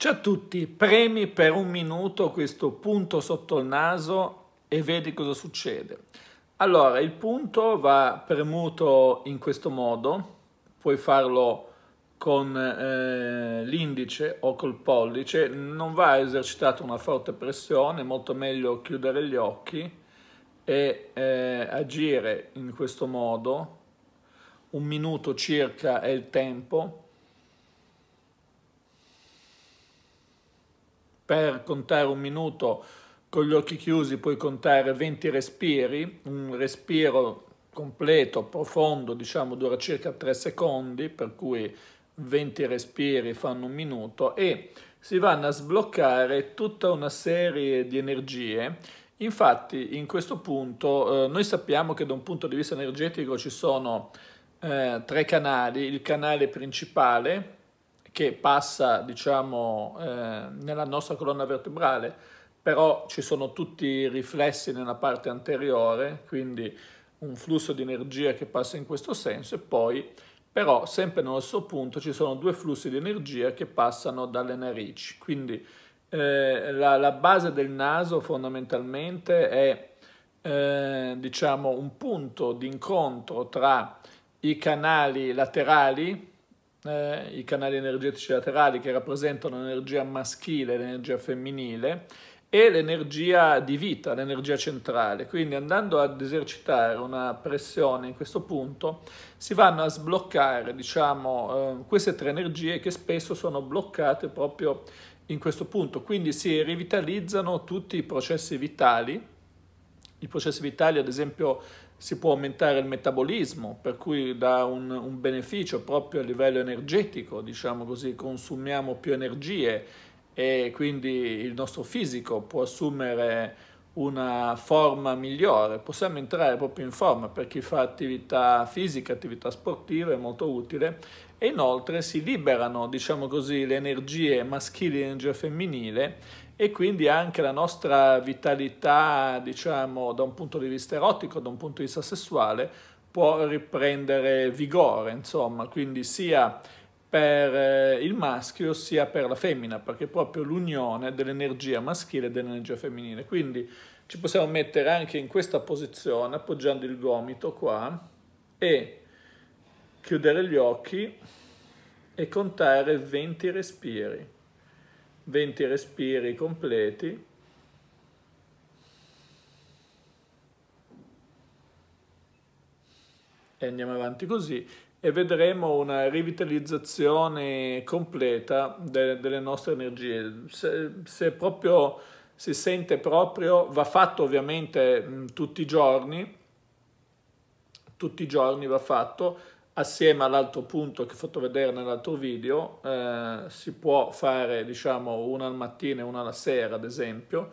Ciao a tutti, premi per un minuto questo punto sotto il naso e vedi cosa succede. Allora, il punto va premuto in questo modo, puoi farlo con eh, l'indice o col pollice, non va esercitata una forte pressione, molto meglio chiudere gli occhi e eh, agire in questo modo, un minuto circa è il tempo, per contare un minuto con gli occhi chiusi puoi contare 20 respiri, un respiro completo, profondo, diciamo dura circa 3 secondi, per cui 20 respiri fanno un minuto e si vanno a sbloccare tutta una serie di energie. Infatti in questo punto eh, noi sappiamo che da un punto di vista energetico ci sono eh, tre canali, il canale principale che passa diciamo, eh, nella nostra colonna vertebrale, però ci sono tutti i riflessi nella parte anteriore, quindi un flusso di energia che passa in questo senso e poi però sempre nello stesso punto ci sono due flussi di energia che passano dalle narici, quindi eh, la, la, base del naso fondamentalmente è eh, diciamo un punto di incontro tra i canali laterali eh, i canali energetici laterali che rappresentano l'energia maschile e l'energia femminile e l'energia di vita, l'energia centrale. Quindi andando ad esercitare una pressione in questo punto si vanno a sbloccare diciamo, eh, queste tre energie che spesso sono bloccate proprio in questo punto. Quindi si rivitalizzano tutti i processi vitali i processi vitali, ad esempio, si può aumentare il metabolismo, per cui dà un, un beneficio proprio a livello energetico, diciamo così, consumiamo più energie e quindi il nostro fisico può assumere una forma migliore, possiamo entrare proprio in forma per chi fa attività fisica, attività sportiva, è molto utile e inoltre si liberano, diciamo così, le energie maschili e l'energia femminile e quindi anche la nostra vitalità, diciamo, da un punto di vista erotico, da un punto di vista sessuale, può riprendere vigore, insomma, quindi sia per eh, il maschio sia per la femmina, perché è proprio l'unione dell'energia maschile e dell'energia femminile. Quindi ci possiamo mettere anche in questa posizione, appoggiando il gomito qua, e chiudere gli occhi e contare 20 respiri. 20 respiri completi. E andiamo avanti così e vedremo una rivitalizzazione completa de delle nostre energie. Se, se, proprio si sente proprio, va fatto ovviamente mh, mm, tutti i giorni, tutti i giorni va fatto, assieme all'altro punto che ho fatto vedere nell'altro video eh, si può fare diciamo una al mattino e una alla sera ad esempio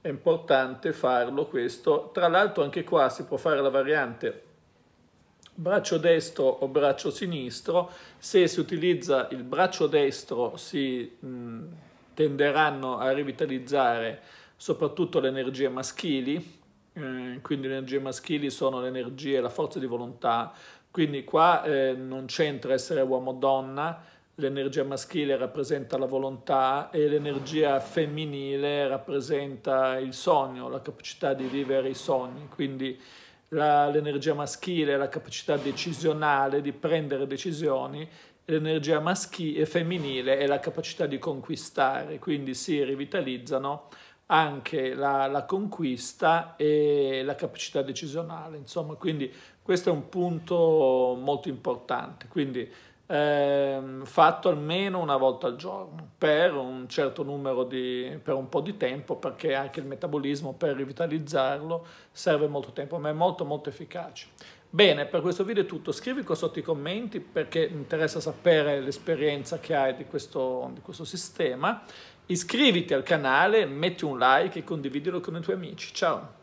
è importante farlo questo tra l'altro anche qua si può fare la variante braccio destro o braccio sinistro se si utilizza il braccio destro si mh, tenderanno a rivitalizzare soprattutto le energie maschili eh, quindi le energie maschili sono l'energia e la forza di volontà quindi qua eh, non c'entra essere uomo o donna, l'energia maschile rappresenta la volontà e l'energia femminile rappresenta il sogno, la capacità di vivere i sogni. Quindi l'energia maschile è la capacità decisionale di prendere decisioni, l'energia maschile e femminile è la capacità di conquistare, quindi si rivitalizzano anche la, la, conquista e la capacità decisionale. Insomma, quindi questo è un punto molto importante. Quindi ehm, fatto almeno una volta al giorno per un certo numero di per un po' di tempo, perché anche il metabolismo per rivitalizzarlo serve molto tempo, ma è molto molto efficace. Bene, per questo video è tutto, scrivi qua sotto i commenti perché mi interessa sapere l'esperienza che hai di questo, di questo sistema, iscriviti al canale, metti un like e condividilo con i tuoi amici, ciao!